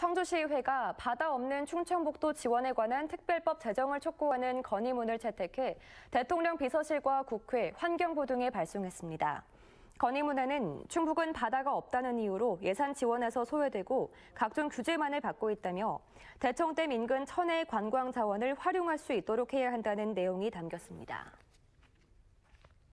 청주시의회가 바다 없는 충청북도 지원에 관한 특별법 제정을 촉구하는 건의문을 채택해 대통령 비서실과 국회, 환경부 등에 발송했습니다. 건의문에는 충북은 바다가 없다는 이유로 예산 지원에서 소외되고 각종 규제만을 받고 있다며 대청댐 인근 천혜의 관광 자원을 활용할 수 있도록 해야 한다는 내용이 담겼습니다.